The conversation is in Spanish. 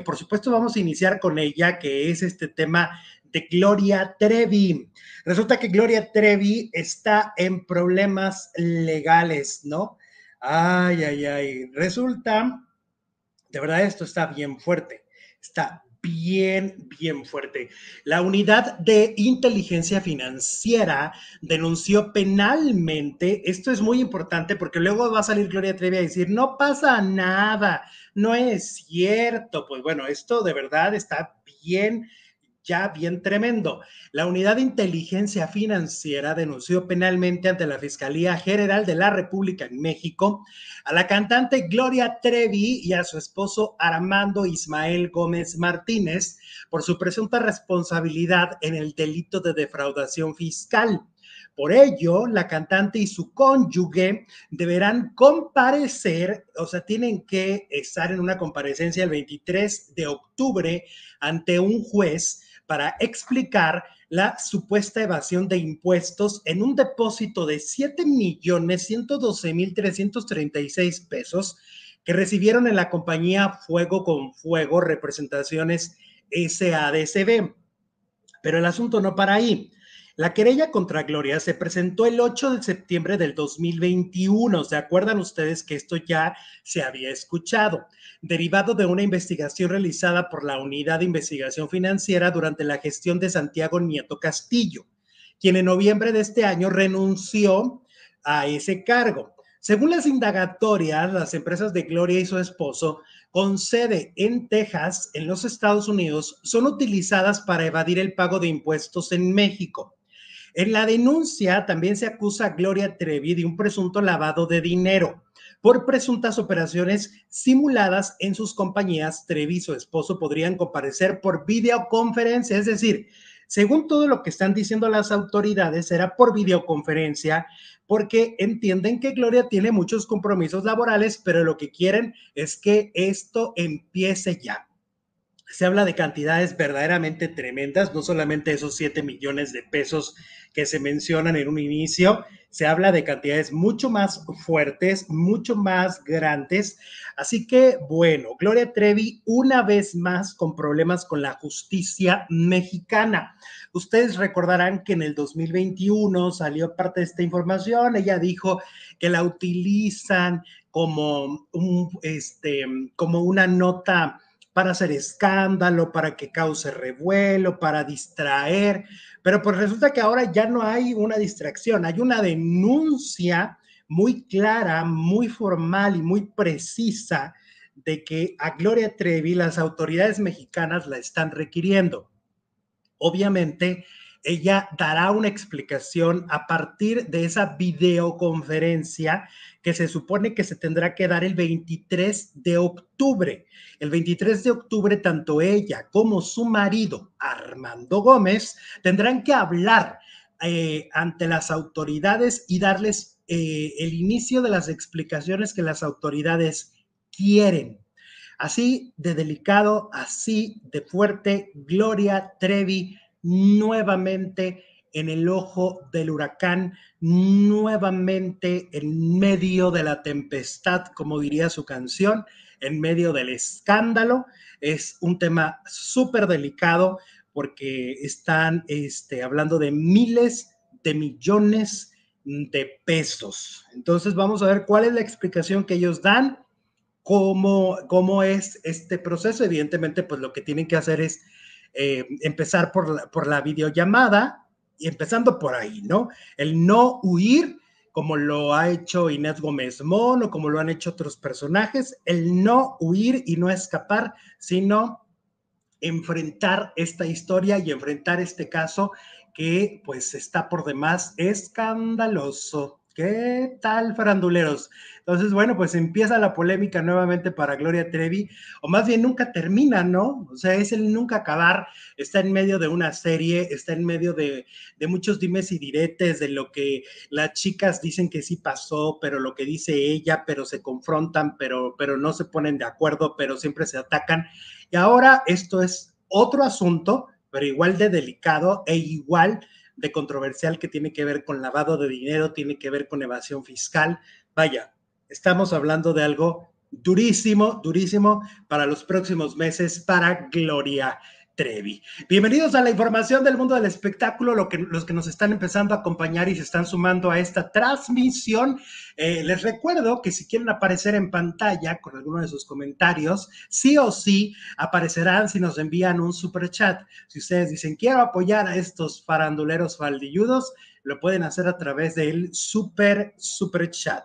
por supuesto vamos a iniciar con ella, que es este tema de Gloria Trevi. Resulta que Gloria Trevi está en problemas legales, ¿no? Ay, ay, ay. Resulta, de verdad esto está bien fuerte, está bien, bien fuerte. La unidad de inteligencia financiera denunció penalmente, esto es muy importante porque luego va a salir Gloria Trevi a decir, no pasa nada, no es cierto. Pues bueno, esto de verdad está bien ya bien tremendo. La Unidad de Inteligencia Financiera denunció penalmente ante la Fiscalía General de la República en México a la cantante Gloria Trevi y a su esposo Armando Ismael Gómez Martínez por su presunta responsabilidad en el delito de defraudación fiscal. Por ello, la cantante y su cónyuge deberán comparecer, o sea, tienen que estar en una comparecencia el 23 de octubre ante un juez para explicar la supuesta evasión de impuestos en un depósito de 7.112.336 pesos que recibieron en la compañía Fuego con Fuego Representaciones SADCB. Pero el asunto no para ahí. La querella contra Gloria se presentó el 8 de septiembre del 2021. ¿Se acuerdan ustedes que esto ya se había escuchado? Derivado de una investigación realizada por la Unidad de Investigación Financiera durante la gestión de Santiago Nieto Castillo, quien en noviembre de este año renunció a ese cargo. Según las indagatorias, las empresas de Gloria y su esposo con sede en Texas, en los Estados Unidos, son utilizadas para evadir el pago de impuestos en México. En la denuncia también se acusa a Gloria Trevi de un presunto lavado de dinero por presuntas operaciones simuladas en sus compañías. Trevi y su esposo podrían comparecer por videoconferencia, es decir, según todo lo que están diciendo las autoridades, será por videoconferencia, porque entienden que Gloria tiene muchos compromisos laborales, pero lo que quieren es que esto empiece ya se habla de cantidades verdaderamente tremendas, no solamente esos 7 millones de pesos que se mencionan en un inicio, se habla de cantidades mucho más fuertes, mucho más grandes. Así que, bueno, Gloria Trevi una vez más con problemas con la justicia mexicana. Ustedes recordarán que en el 2021 salió parte de esta información, ella dijo que la utilizan como, este, como una nota para hacer escándalo, para que cause revuelo, para distraer, pero pues resulta que ahora ya no hay una distracción, hay una denuncia muy clara, muy formal y muy precisa de que a Gloria Trevi las autoridades mexicanas la están requiriendo. Obviamente, ella dará una explicación a partir de esa videoconferencia que se supone que se tendrá que dar el 23 de octubre. El 23 de octubre, tanto ella como su marido, Armando Gómez, tendrán que hablar eh, ante las autoridades y darles eh, el inicio de las explicaciones que las autoridades quieren. Así de delicado, así de fuerte, Gloria Trevi nuevamente en el ojo del huracán, nuevamente en medio de la tempestad, como diría su canción, en medio del escándalo. Es un tema súper delicado porque están este, hablando de miles de millones de pesos. Entonces vamos a ver cuál es la explicación que ellos dan, cómo, cómo es este proceso. Evidentemente, pues lo que tienen que hacer es eh, empezar por la, por la videollamada y empezando por ahí, ¿no? El no huir, como lo ha hecho Inés Gómez Mon o como lo han hecho otros personajes, el no huir y no escapar, sino enfrentar esta historia y enfrentar este caso que pues está por demás escandaloso. ¿Qué tal, faranduleros? Entonces, bueno, pues empieza la polémica nuevamente para Gloria Trevi, o más bien nunca termina, ¿no? O sea, es el nunca acabar, está en medio de una serie, está en medio de, de muchos dimes y diretes, de lo que las chicas dicen que sí pasó, pero lo que dice ella, pero se confrontan, pero, pero no se ponen de acuerdo, pero siempre se atacan. Y ahora esto es otro asunto, pero igual de delicado e igual de controversial que tiene que ver con lavado de dinero, tiene que ver con evasión fiscal. Vaya, estamos hablando de algo durísimo, durísimo para los próximos meses para Gloria. Trevi. Bienvenidos a la información del mundo del espectáculo, que, los que nos están empezando a acompañar y se están sumando a esta transmisión. Eh, les recuerdo que si quieren aparecer en pantalla con alguno de sus comentarios, sí o sí aparecerán si nos envían un super chat. Si ustedes dicen quiero apoyar a estos faranduleros faldilludos, lo pueden hacer a través del super, super chat.